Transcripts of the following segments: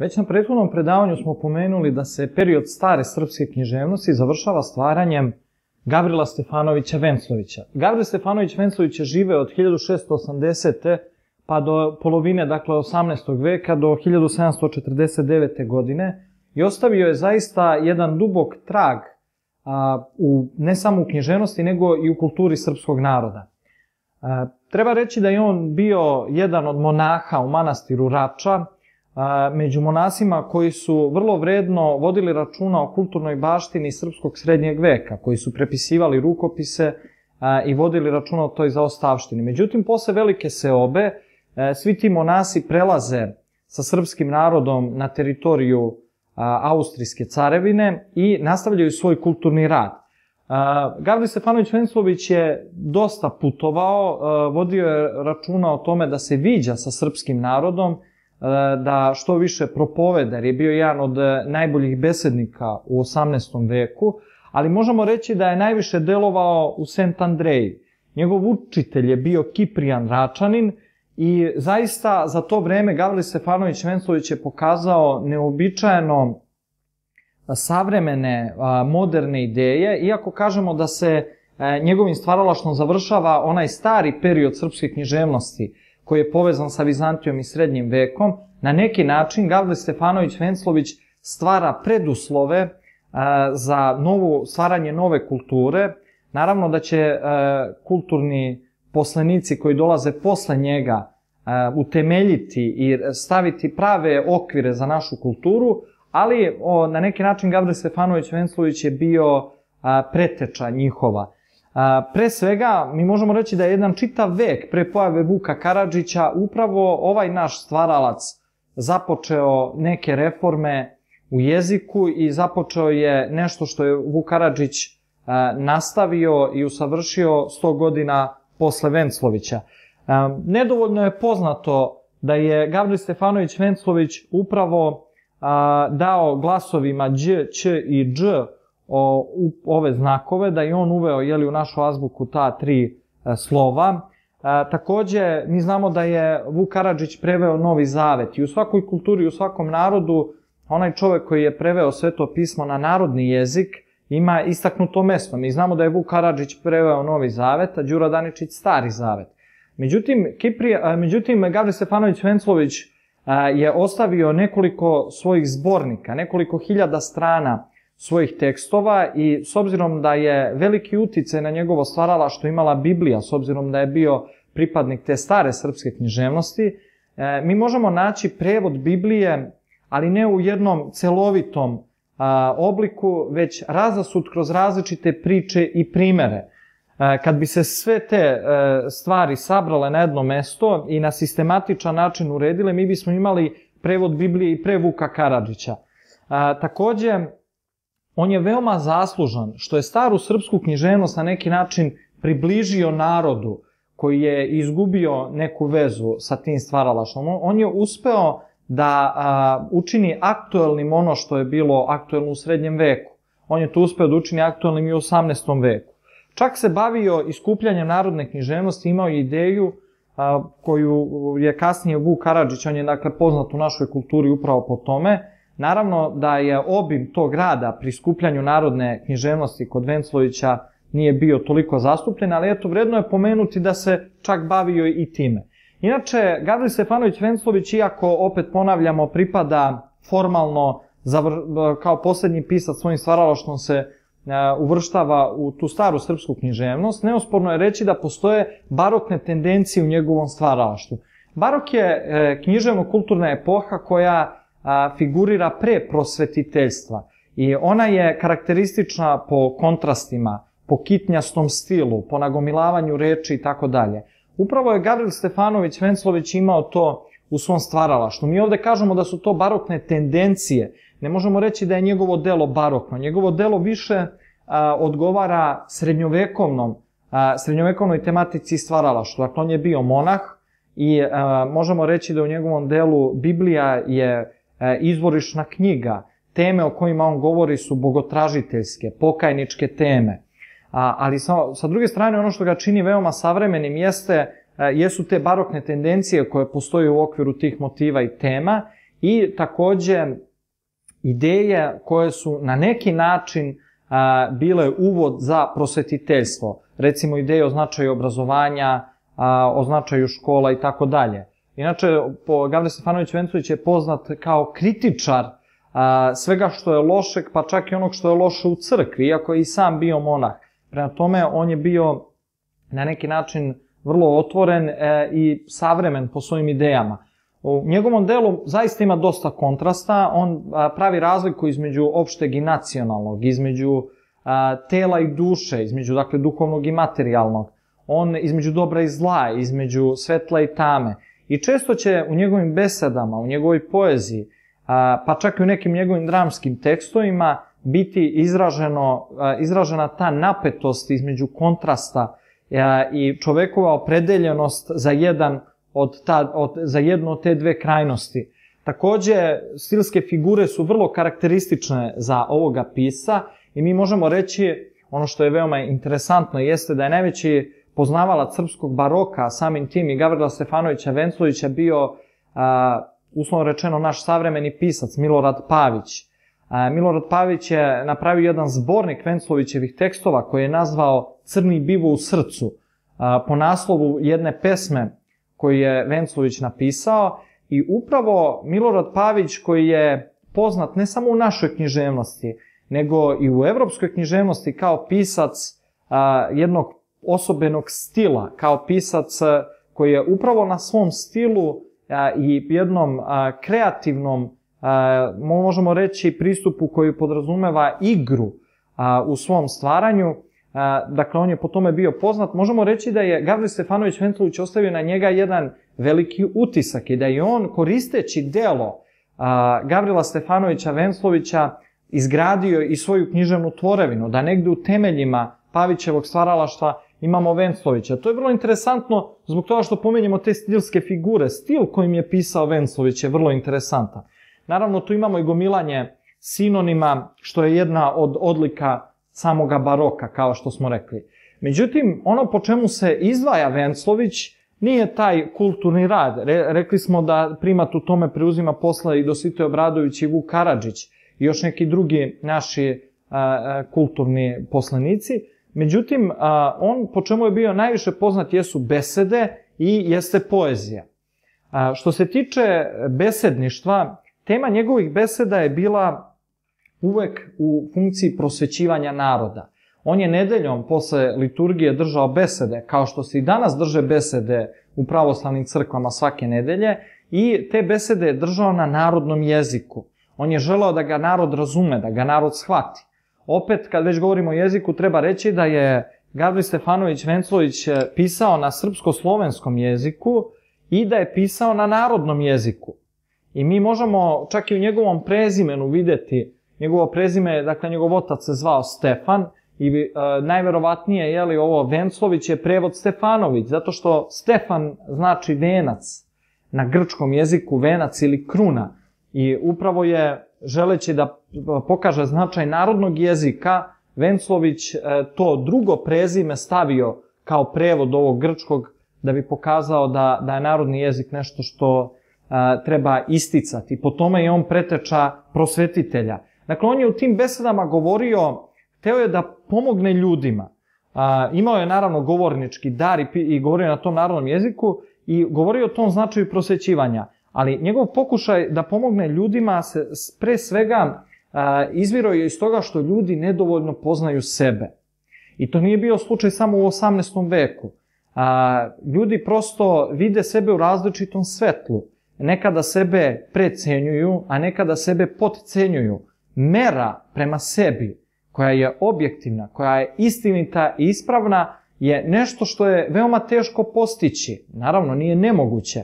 Već na prethodnom predavanju smo pomenuli da se period stare srpske književnosti završava stvaranjem Gavrila Stefanovića Venclovića. Gavril Stefanović Venclović je žive od 1680. pa do polovine, dakle 18. veka do 1749. godine i ostavio je zaista jedan dubok trag a, u, ne samo u književnosti, nego i u kulturi srpskog naroda. A, treba reći da je on bio jedan od monaha u manastiru Rača, među monasima koji su vrlo vredno vodili računa o kulturnoj baštini srpskog srednjeg veka, koji su prepisivali rukopise i vodili računa o toj zaostavštini. Međutim, posle velike seobe, e, svi ti monasi prelaze sa srpskim narodom na teritoriju Austrijske carevine i nastavljaju svoj kulturni rad. Gavri Stefanović Venclović je dosta putovao, e, vodio je računa o tome da se viđa sa srpskim narodom, Eh, da što više propoveda, jer je bio jedan od eh, najboljih besednika u 18. veku, ali možemo reći da je najviše delovao u Sent Andrej. Njegov učitelj je bio Kiprijan Račanin i zaista za to vreme Gavrili Stefanović Vencović je pokazao neobičajeno eh, savremene, moderne ideje, iako kažemo da se njegovim stvaralaštom završava onaj stari period srpske književnosti, koji je povezan sa Vizantijom i srednjim vekom, na neki način Gavle Stefanović Venclović stvara preduslove e, za novo stvaranje nove kulture. Naravno da će e, kulturni poslanici koji dolaze posle njega e, utemeljiti i staviti prave okvire za našu kulturu, ali na neki način Gavre Stefanović Venclović je bio preteča njihova. Pre svega, mi možemo reći da je jedan čitav vek pre pojave Vuka Karadžića upravo ovaj naš stvaralac započeo neke reforme u jeziku i započeo je nešto što je Vuk Karadžić nastavio i usavršio 100 godina posle Venclovića. Nedovoljno je poznato da je Gavri Stefanović Venclović upravo dao glasovima Đ, Ć i Đ o, u, ove znakove, da je on uveo jeli, u našu azbuku ta tri e, slova. E, takođe, mi znamo da je Vuk Karadžić preveo novi zavet i u svakoj kulturi, u svakom narodu, onaj čovek koji je preveo sveto pismo na narodni jezik ima istaknuto mesto. Mi znamo da je Vuk Karadžić preveo novi zavet, a Đura Daničić stari zavet. Međutim, Kipri, e, međutim Gavri Stefanović Venclović e, je ostavio nekoliko svojih zbornika, nekoliko hiljada strana svojih tekstova i s obzirom da je veliki uticaj na njegovo stvaralaštvo imala Biblija, s obzirom da je bio pripadnik te stare srpske književnosti, e, mi možemo naći prevod Biblije, ali ne u jednom celovitom obliku, već razasut kroz različite priče i primere. E, kad bi se sve te e, stvari sabrale na jedno mesto i na sistematičan način uredile, mi bismo imali prevod Biblije i pre Vuka Karadžića. Takođe, on je veoma zaslužan što je staru srpsku književnost na neki način približio narodu koji je izgubio neku vezu sa tim stvaralašom. On, on je uspeo da a, učini aktuelnim ono što je bilo aktuelno u srednjem veku. On je to uspeo da učini aktuelnim i u 18. veku. Čak se bavio iskupljanjem narodne književnosti, imao je ideju a, koju je kasnije Vuk Karadžić, on je dakle poznat u našoj kulturi upravo po tome, Naravno da je obim tog rada pri skupljanju narodne književnosti kod Venclovića nije bio toliko zastupljen, ali eto, vredno je pomenuti da se čak bavio i time. Inače, Gavril Stefanović Venclović, iako opet ponavljamo, pripada formalno kao poslednji pisac svojim stvaralaštvom se e, uvrštava u tu staru srpsku književnost, neosporno je reći da postoje barokne tendencije u njegovom stvaralaštvu. Barok je e, književno-kulturna epoha koja a, figurira pre prosvetiteljstva i ona je karakteristična po kontrastima, po kitnjastom stilu, po nagomilavanju reči i tako dalje. Upravo je Gavril Stefanović Venclović imao to u svom stvaralaštvu. Mi ovde kažemo da su to barokne tendencije. Ne možemo reći da je njegovo delo barokno. Njegovo delo više a, odgovara srednjovekovnom, a, srednjovekovnoj tematici stvaralaštva. Dakle, on je bio monah i a, možemo reći da u njegovom delu Biblija je E, izvorišna knjiga, teme o kojima on govori su bogotražiteljske, pokajničke teme. A, ali sa, sa druge strane, ono što ga čini veoma savremenim jeste, e, jesu te barokne tendencije koje postoje u okviru tih motiva i tema i takođe ideje koje su na neki način a, e, bile uvod za prosvetiteljstvo. Recimo ideje o značaju obrazovanja, a, o značaju škola i tako dalje. Inače, po Gavre Stefanović Vencović je poznat kao kritičar a, svega što je lošeg, pa čak i onog što je loše u crkvi, iako je i sam bio monah. Prema tome, on je bio na neki način vrlo otvoren e, i savremen po svojim idejama. U njegovom delu zaista ima dosta kontrasta, on a, pravi razliku između opšteg i nacionalnog, između a, tela i duše, između dakle duhovnog i materijalnog, on između dobra i zla, između svetla i tame. I često će u njegovim besedama, u njegovoj poeziji, pa čak i u nekim njegovim dramskim tekstovima, biti izraženo, izražena ta napetost između kontrasta i čovekova opredeljenost za, jedan od ta, od, za jednu od te dve krajnosti. Takođe, stilske figure su vrlo karakteristične za ovoga pisa i mi možemo reći, ono što je veoma interesantno, jeste da je najveći poznavalac srpskog baroka, samim tim i Gavrila Stefanovića Venclovića bio, uslovno rečeno, naš savremeni pisac Milorad Pavić. Milorad Pavić je napravio jedan zbornik Venclovićevih tekstova koji je nazvao Crni bivo u srcu po naslovu jedne pesme koju je Venclović napisao i upravo Milorad Pavić koji je poznat ne samo u našoj književnosti, nego i u evropskoj književnosti kao pisac jednog osobenog stila kao pisac eh, koji je upravo na svom stilu eh, i jednom eh, kreativnom, možemo reći, pristupu koji podrazumeva igru u svom stvaranju, dakle on je po tome bio poznat, možemo reći da je Gavri Stefanović Ventlović ostavio na njega jedan veliki utisak i da je on koristeći delo Gavrila Stefanovića Venclovića izgradio i svoju književnu tvorevinu, da negde u temeljima Pavićevog stvaralaštva imamo Venclovića. To je vrlo interesantno zbog toga što pomenjemo te stilske figure. Stil kojim je pisao Venclović je vrlo interesantan. Naravno, tu imamo i gomilanje sinonima, što je jedna od odlika samoga baroka, kao što smo rekli. Međutim, ono po čemu se izdvaja Venclović nije taj kulturni rad. Re, rekli smo da primat u tome preuzima posla i Dositoj Obradović i Vuk Karadžić i još neki drugi naši a, a, kulturni poslanici. Međutim, a, on po čemu je bio najviše poznat jesu besede i jeste poezija. A, što se tiče besedništva, tema njegovih beseda je bila uvek u funkciji prosvećivanja naroda. On je nedeljom posle liturgije držao besede, kao što se i danas drže besede u pravoslavnim crkvama svake nedelje, i te besede je držao na narodnom jeziku. On je želao da ga narod razume, da ga narod shvati opet kad već govorimo o jeziku treba reći da je Gabri Stefanović Venclović e, pisao na srpsko-slovenskom jeziku i da je pisao na narodnom jeziku. I mi možemo čak i u njegovom prezimenu videti, njegovo prezime, dakle njegov otac se zvao Stefan i e, najverovatnije je li ovo Venclović je prevod Stefanović, zato što Stefan znači venac na grčkom jeziku, venac ili kruna. I upravo je želeći da e, pokaže značaj narodnog jezika, Venclović e, to drugo prezime stavio kao prevod ovog grčkog da bi pokazao da, da je narodni jezik nešto što a, e, treba isticati. Po tome je on preteča prosvetitelja. Dakle, on je u tim besedama govorio, hteo je da pomogne ljudima. A, imao je naravno govornički dar i, i govorio na tom narodnom jeziku i govorio o tom značaju prosvećivanja ali njegov pokušaj da pomogne ljudima se pre svega izvirao je iz toga što ljudi nedovoljno poznaju sebe. I to nije bio slučaj samo u 18. veku. Ljudi prosto vide sebe u različitom svetlu. Nekada sebe precenjuju, a nekada sebe potcenjuju. Mera prema sebi, koja je objektivna, koja je istinita i ispravna, je nešto što je veoma teško postići. Naravno, nije nemoguće,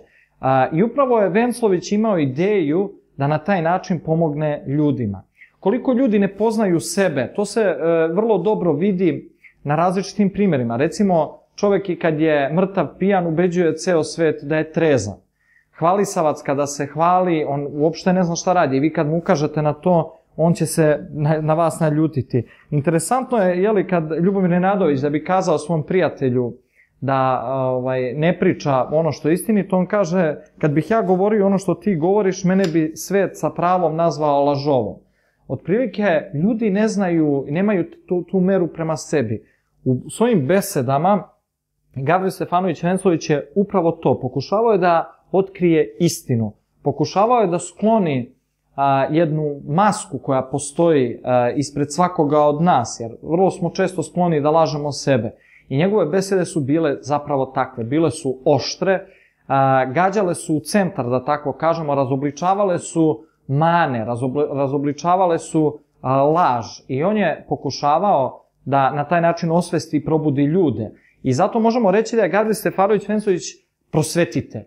I upravo je Venclović imao ideju da na taj način pomogne ljudima. Koliko ljudi ne poznaju sebe, to se e, vrlo dobro vidi na različitim primjerima. Recimo, čovek i kad je mrtav pijan ubeđuje ceo svet da je trezan. Hvalisavac kada se hvali, on uopšte ne zna šta radi. I vi kad mu ukažete na to, on će se na, na vas naljutiti. Interesantno je, jeli, kad Ljubomir Nenadović da bi kazao svom prijatelju da ovaj, ne priča ono što je istinito, on kaže, kad bih ja govorio ono što ti govoriš, mene bi svet sa pravom nazvao lažovom. Otprilike, ljudi ne znaju, nemaju tu, tu meru prema sebi. U svojim besedama, Gavri Stefanović Rencović je upravo to. Pokušavao je da otkrije istinu. Pokušavao je da skloni a, jednu masku koja postoji a, ispred svakoga od nas, jer vrlo smo često skloni da lažemo sebe. I njegove besede su bile zapravo takve, bile su oštre, gađale su u centar, da tako kažemo, razobličavale su mane, razobličavale su laž. I on je pokušavao da na taj način osvesti i probudi ljude. I zato možemo reći da je Gavril Stefanović Vencović prosvetitelj.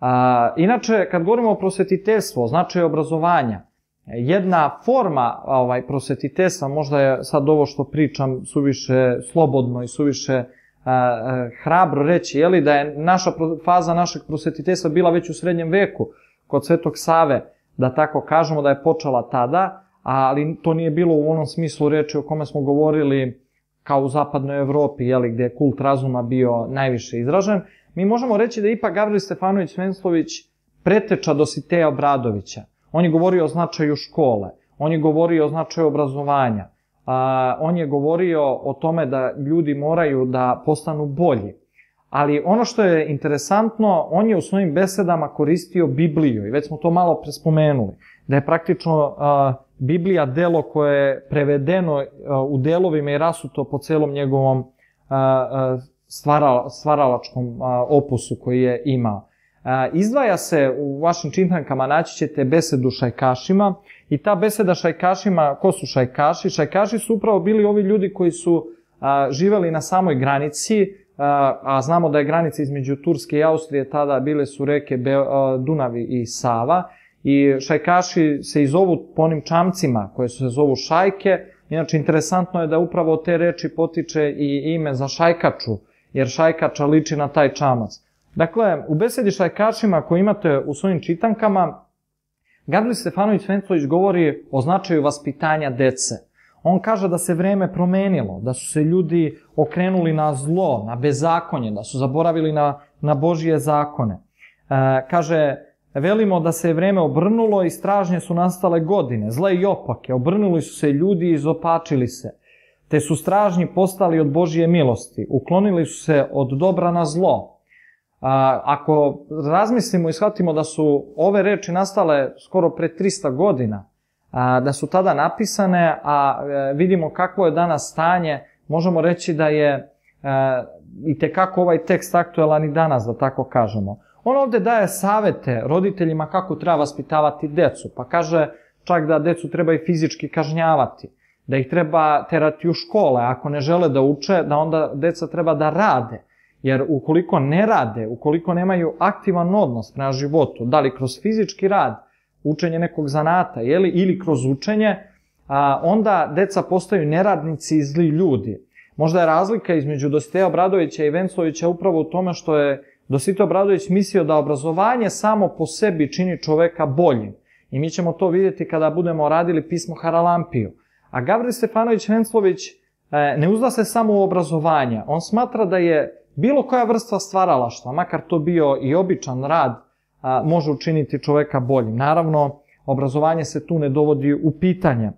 A, inače, kad govorimo o prosvetiteljstvu, o značaju obrazovanja, Jedna forma ovaj, prosetitesa, možda je sad ovo što pričam suviše slobodno i suviše a, hrabro reći, je li da je naša faza našeg prosetitesa bila već u srednjem veku, kod Svetog Save, da tako kažemo da je počela tada, ali to nije bilo u onom smislu reči o kome smo govorili kao u zapadnoj Evropi, je li, gde je kult razuma bio najviše izražen. Mi možemo reći da ipak Gavril Stefanović Svenslović preteča Dositeja Obradovića. On je govorio o značaju škole, on je govorio o značaju obrazovanja, a, on je govorio o tome da ljudi moraju da postanu bolji. Ali ono što je interesantno, on je u svojim besedama koristio Bibliju i već smo to malo prespomenuli, da je praktično a, Biblija delo koje je prevedeno a, u delovima i rasuto po celom njegovom a, a, stvarala, stvaralačkom a, opusu koji je imao. Izdvaja se u vašim čintankama, naći ćete besedu šajkašima i ta beseda šajkašima, ko su šajkaši? Šajkaši su upravo bili ovi ljudi koji su a, živeli na samoj granici, a, a znamo da je granica između Turske i Austrije tada bile su reke Be, a, Dunavi i Sava i šajkaši se i zovu po onim čamcima koje se zovu šajke. Inače, interesantno je da upravo te reči potiče i ime za šajkaču, jer šajkača liči na taj čamac. Dakle, u besedi šajkačima koju imate u svojim čitankama, Gavril Stefanović Svencović govori o značaju vaspitanja dece. On kaže da se vreme promenilo, da su se ljudi okrenuli na zlo, na bezakonje, da su zaboravili na, na Božije zakone. E, kaže, velimo da se vreme obrnulo i stražnje su nastale godine, zle i opake, obrnuli su se ljudi i izopačili se, te su stražnji postali od Božije milosti, uklonili su se od dobra na zlo, A, ako razmislimo i shvatimo da su ove reči nastale skoro pre 300 godina, a, da su tada napisane, a e, vidimo kakvo je danas stanje, možemo reći da je e, i i kako ovaj tekst aktuelan i danas, da tako kažemo. On ovde daje savete roditeljima kako treba vaspitavati decu, pa kaže čak da decu treba i fizički kažnjavati, da ih treba terati u škole, ako ne žele da uče, da onda deca treba da rade, Jer ukoliko ne rade, ukoliko nemaju aktivan odnos prema životu, da li kroz fizički rad, učenje nekog zanata jeli, ili kroz učenje, a, onda deca postaju neradnici i zli ljudi. Možda je razlika između Dositeja Obradovića i Vencovića upravo u tome što je Dositej Obradović mislio da obrazovanje samo po sebi čini čoveka boljim. I mi ćemo to vidjeti kada budemo radili pismo Haralampiju. A Gavri Stefanović Venclović e, ne uzda se samo u obrazovanje. On smatra da je Bilo koja vrsta stvaralaštva, makar to bio i običan rad, može učiniti čoveka boljim. Naravno, obrazovanje se tu ne dovodi u pitanje.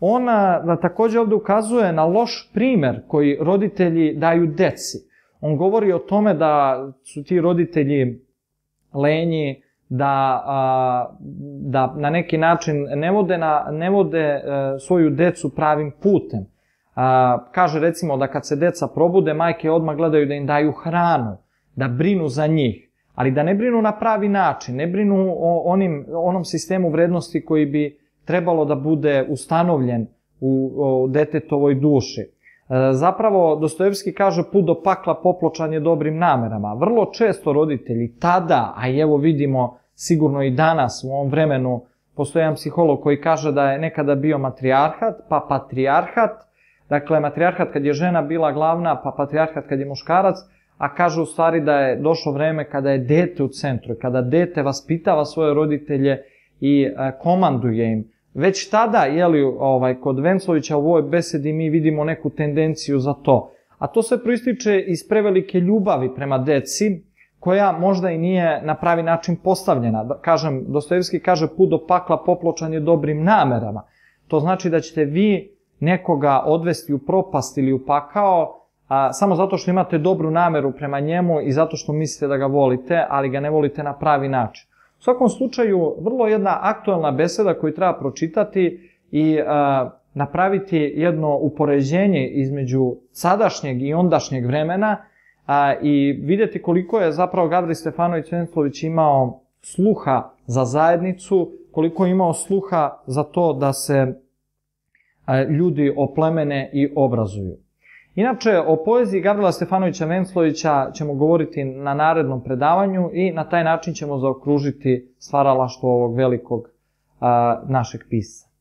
Ona da takođe ovde ukazuje na loš primer koji roditelji daju deci. On govori o tome da su ti roditelji lenji, da, da na neki način ne vode, na, ne vode e, svoju decu pravim putem. A, kaže recimo da kad se deca probude, majke odmah gledaju da im daju hranu, da brinu za njih, ali da ne brinu na pravi način, ne brinu o onim, onom sistemu vrednosti koji bi trebalo da bude ustanovljen u o, detetovoj duši. E, zapravo, Dostojevski kaže put do pakla popločan je dobrim namerama. Vrlo često roditelji tada, a evo vidimo sigurno i danas u ovom vremenu, postoji jedan psiholog koji kaže da je nekada bio matrijarhat, pa patrijarhat, Dakle, matrijarhat kad je žena bila glavna, pa patrijarhat kad je muškarac, a kažu u stvari da je došlo vreme kada je dete u centru, kada dete vaspitava svoje roditelje i e, komanduje im. Već tada, jeli, ovaj, kod Venclovića u ovoj besedi mi vidimo neku tendenciju za to. A to sve proističe iz prevelike ljubavi prema deci, koja možda i nije na pravi način postavljena. Da, kažem, Dostojevski kaže put do pakla popločan je dobrim namerama. To znači da ćete vi nekoga odvesti u propast ili u pakao, a, samo zato što imate dobru nameru prema njemu i zato što mislite da ga volite, ali ga ne volite na pravi način. U svakom slučaju, vrlo jedna aktualna beseda koju treba pročitati i a, napraviti jedno upoređenje između sadašnjeg i ondašnjeg vremena a, i videti koliko je zapravo Gavri Stefanović Venclović imao sluha za zajednicu, koliko je imao sluha za to da se ljudi oplemene i obrazuju. Inače, o poeziji Gavrila Stefanovića Venclovića ćemo govoriti na narednom predavanju i na taj način ćemo zaokružiti stvaralaštvo ovog velikog a, našeg pisa.